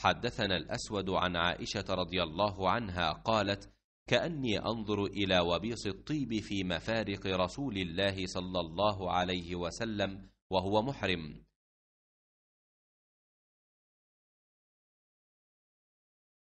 حدثنا الاسود عن عائشه رضي الله عنها قالت كاني انظر الى وبيص الطيب في مفارق رسول الله صلى الله عليه وسلم وهو محرم